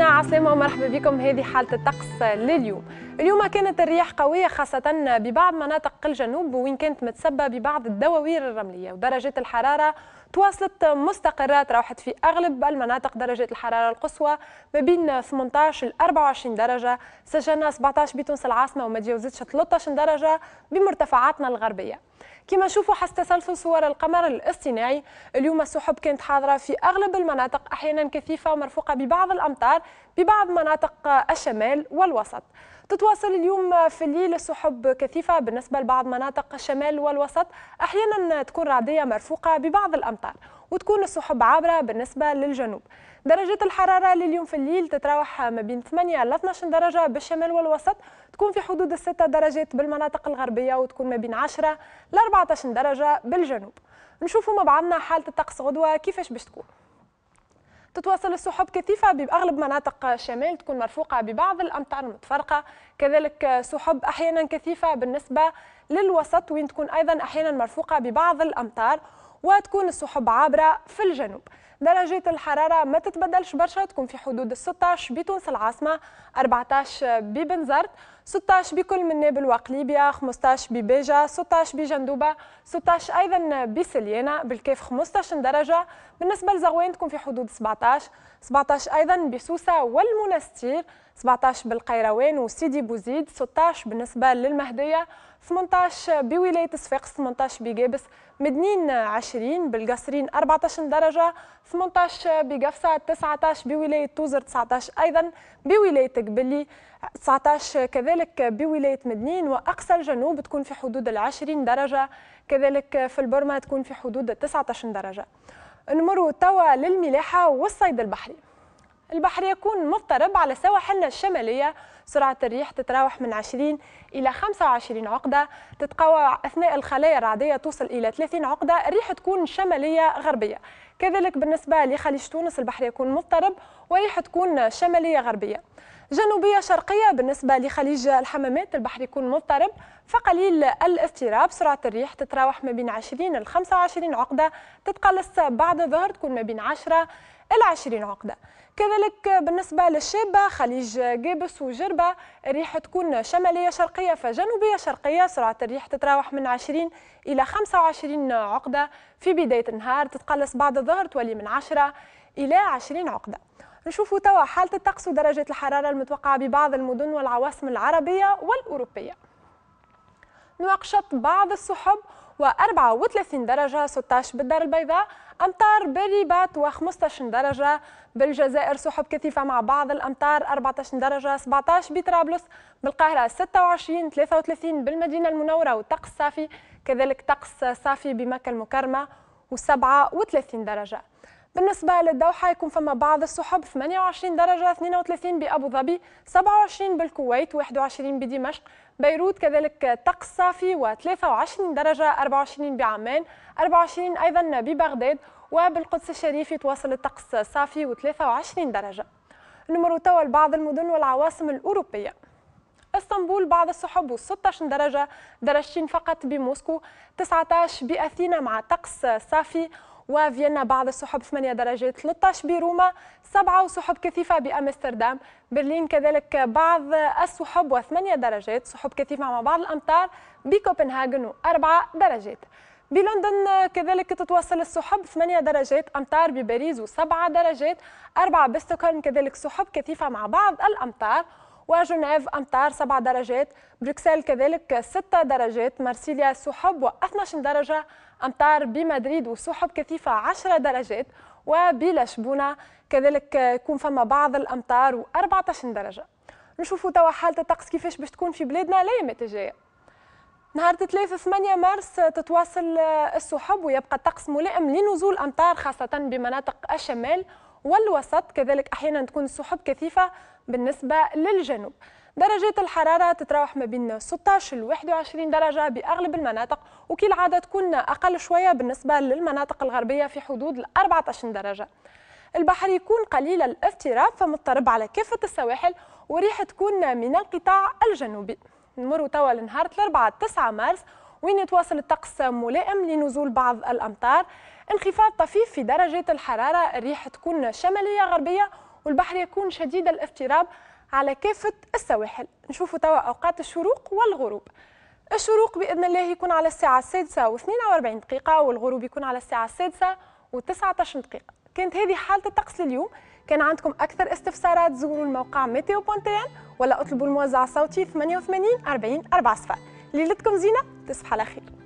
مشاهدينا عسلامة ومرحبا بكم هذه حالة الطقس لليوم اليوم كانت الرياح قوية خاصة ببعض مناطق الجنوب وين كانت متسبة ببعض الدواوير الرملية ودرجات الحرارة تواصلت مستقرات روحت في أغلب المناطق درجات الحرارة القصوى ما بين 18 ل 24 درجة سجلنا 17 بتونس العاصمة وما تجاوزتش 13 درجة بمرتفعاتنا الغربية كما نشوفوا حسب تسلسل صور القمر الاصطناعي اليوم السحب كانت حاضرة في أغلب المناطق أحيانا كثيفة ومرفوقة ببعض الأمطار ببعض مناطق الشمال والوسط تتواصل اليوم في الليل سحب كثيفة بالنسبة لبعض مناطق الشمال والوسط أحيانا تكون رعدية مرفوقة ببعض الأمطار وتكون السحب عابرة بالنسبة للجنوب درجة الحرارة لليوم في الليل تتراوح ما بين 8 إلى 12 درجة بالشمال والوسط تكون في حدود الستة درجات بالمناطق الغربية وتكون ما بين 10 إلى 14 درجة بالجنوب نشوفوا مع بعضنا حالة الطقس غدوة كيفاش باش تكون تتواصل السحب كثيفه باغلب مناطق شمال تكون مرفوقه ببعض الامطار متفرقه كذلك سحب احيانا كثيفه بالنسبه للوسط وين تكون ايضا احيانا مرفوقه ببعض الامطار وتكون السحب عابرة في الجنوب درجة الحرارة ما تتبدلش برشا تكون في حدود 16 بتونس العاصمة 14 ببنزرت 16 بكل من نابل وقليبيا 15 ببيجا 16 بجندوبة 16 أيضا بسليانة بالكيف 15 درجة بالنسبة لزغوين تكون في حدود 17 17 أيضا بسوسة والمنستير 17 بالقيروان وسيدي بوزيد 16 بالنسبة للمهدية 18 بولاية صفاقس 18 بجابس مدنين 20 بالقصرين 14 درجة 18 بقفصة 19 بولاية توزر 19 أيضا بولاية قبلي 19 كذلك بولاية مدنين وأقصى الجنوب تكون في حدود 20 درجة كذلك في البرمة تكون في حدود 19 درجة نمروا توا للملاحة والصيد البحري البحر يكون مضطرب على سواحلنا الشمالية سرعة الريح تتراوح من 20 إلى 25 عقدة تتقوى أثناء الخلايا الرعدية توصل إلى 30 عقدة الريح تكون شمالية غربية كذلك بالنسبة لخليج تونس البحر يكون مضطرب وريح تكون شمالية غربية جنوبية شرقية بالنسبة لخليج الحمامات البحر يكون مضطرب فقليل الاضطراب سرعة الريح تتراوح ما بين 20 ل 25 عقدة تتقلص بعد الظهر تكون ما بين 10 العشرين عقدة كذلك بالنسبة للشابة خليج جابس وجربة الريح تكون شمالية شرقية فجنوبية شرقية سرعة الريح تتراوح من 20 إلى 25 عقدة في بداية النهار تتقلص بعد الظهر تولي من 10 إلى 20 عقدة نشوفوا توا حالة الطقس ودرجة الحرارة المتوقعة ببعض المدن والعواصم العربية والأوروبية نواقشط بعض السحب و34 درجة 16 بالدار البيضاء أمطار بالرباط و15 درجة بالجزائر سحب كثيفة مع بعض الأمطار 14 درجة 17 بطرابلس بالقاهرة 26 33 بالمدينة المنورة وطقس صافي كذلك طقس صافي بمكة المكرمة و37 درجة بالنسبة للدوحة يكون فما بعض السحب 28 درجة 32 بأبو ظبي 27 بالكويت 21 بدمشق بيروت كذلك طقس صافي و23 درجة 24 بعمان 24 أيضا ببغداد وبالقدس الشريف يتواصل الطقس صافي و23 درجة نمر توا لبعض المدن والعواصم الأوروبية اسطنبول بعض السحب و16 درجة درجتين فقط بموسكو 19 بأثينا مع طقس صافي وفيينا بعض السحب 8 درجات 13 بروما 7 وسحب كثيفة بأمستردام برلين كذلك بعض السحب و8 درجات سحب كثيفة مع بعض الأمطار بكوبنهاغن و4 درجات بلندن كذلك تتواصل السحب 8 درجات أمطار بباريس و7 درجات 4 بستوكهولم كذلك سحب كثيفة مع بعض الأمطار وجنيف أمطار 7 درجات بروكسل كذلك 6 درجات مارسيليا سحب و12 درجة أمطار بمدريد وسحب كثيفة 10 درجات وبلشبونة كذلك يكون فما بعض الأمطار و14 درجة نشوفوا توا حالة الطقس كيفاش باش تكون في بلادنا الأيامات الجاية نهار 3 8 مارس تتواصل السحب ويبقى الطقس ملائم لنزول امطار خاصه بمناطق الشمال والوسط كذلك احيانا تكون السحب كثيفه بالنسبة للجنوب درجة الحرارة تتراوح ما بين 16 ل 21 درجة بأغلب المناطق عادة تكون أقل شوية بالنسبة للمناطق الغربية في حدود ال 14 درجة البحر يكون قليل الاضطراب فمضطرب على كافة السواحل وريح تكون من القطاع الجنوبي نمر توا لنهار الأربعاء 9 مارس وين يتواصل الطقس ملائم لنزول بعض الأمطار انخفاض طفيف في درجات الحرارة الريح تكون شمالية غربية والبحر يكون شديد الاضطراب على كافة السواحل نشوفوا توا أوقات الشروق والغروب الشروق بإذن الله يكون على الساعة السادسة السادسة و42 دقيقة والغروب يكون على الساعة السادسة و19 دقيقة كانت هذه حالة الطقس لليوم كان عندكم أكثر استفسارات زوروا الموقع ميتيو بونتيان ولا اطلبوا الموزع الصوتي 88 40 4 ليلتكم زينة تصبح على خير